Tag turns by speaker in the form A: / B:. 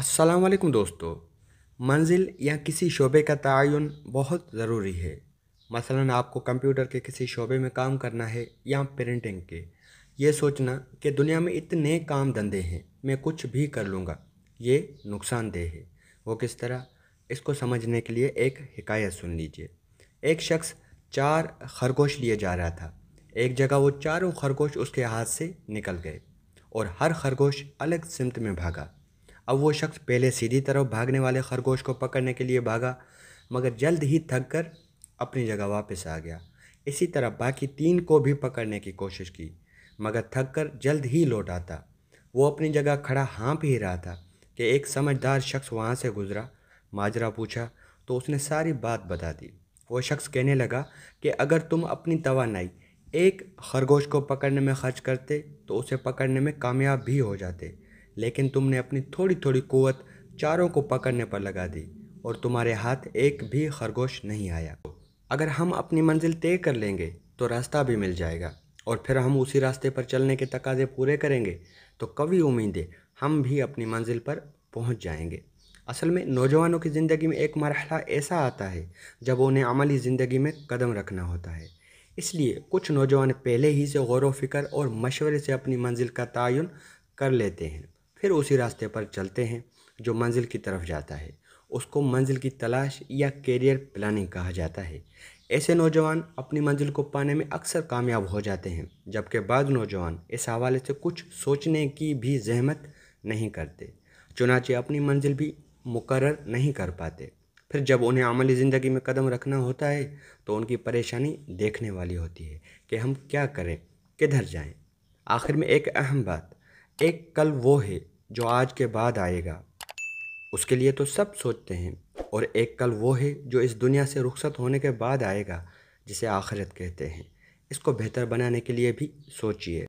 A: वालेकुम दोस्तों मंजिल या किसी शोबे का तयन बहुत ज़रूरी है मसलन आपको कंप्यूटर के किसी शोबे में काम करना है या प्रिंटिंग के ये सोचना कि दुनिया में इतने काम धंधे हैं मैं कुछ भी कर लूँगा ये नुकसानदेह है वो किस तरह इसको समझने के लिए एक हिकायत सुन लीजिए एक शख्स चार खरगोश लिए जा रहा था एक जगह वो चारों खरगोश उसके हाथ से निकल गए और हर खरगोश अलग सिमत में भागा अब वो शख्स पहले सीधी तरफ भागने वाले खरगोश को पकड़ने के लिए भागा मगर जल्द ही थक कर अपनी जगह वापस आ गया इसी तरह बाकी तीन को भी पकड़ने की कोशिश की मगर थक कर जल्द ही लौट आता वो अपनी जगह खड़ा हाँप ही रहा था कि एक समझदार शख्स वहाँ से गुज़रा माजरा पूछा तो उसने सारी बात बता दी वो शख्स कहने लगा कि अगर तुम अपनी तोानाई एक खरगोश को पकड़ने में खर्च करते तो उसे पकड़ने में कामयाब भी हो जाते लेकिन तुमने अपनी थोड़ी थोड़ी कुत चारों को पकड़ने पर लगा दी और तुम्हारे हाथ एक भी खरगोश नहीं आया अगर हम अपनी मंजिल तय कर लेंगे तो रास्ता भी मिल जाएगा और फिर हम उसी रास्ते पर चलने के तकाजे पूरे करेंगे तो कभी उम्मीदें हम भी अपनी मंजिल पर पहुंच जाएंगे असल में नौजवानों की ज़िंदगी में एक मरहला ऐसा आता है जब उन्हें अमली ज़िंदगी में कदम रखना होता है इसलिए कुछ नौजवान पहले ही से गौर व फिक्र और मशवरे से अपनी मंजिल का तयन कर लेते हैं फिर उसी रास्ते पर चलते हैं जो मंजिल की तरफ जाता है उसको मंजिल की तलाश या कैरियर प्लानिंग कहा जाता है ऐसे नौजवान अपनी मंजिल को पाने में अक्सर कामयाब हो जाते हैं जबकि बाद नौजवान इस हवाले से कुछ सोचने की भी जहमत नहीं करते चुनाचे अपनी मंजिल भी मुकर नहीं कर पाते फिर जब उन्हें अमली ज़िंदगी में कदम रखना होता है तो उनकी परेशानी देखने वाली होती है कि हम क्या करें किधर जाएं? आखिर में एक अहम बात एक कल वो है जो आज के बाद आएगा उसके लिए तो सब सोचते हैं और एक कल वो है जो इस दुनिया से रुखसत होने के बाद आएगा जिसे आखिरत कहते हैं इसको बेहतर बनाने के लिए भी सोचिए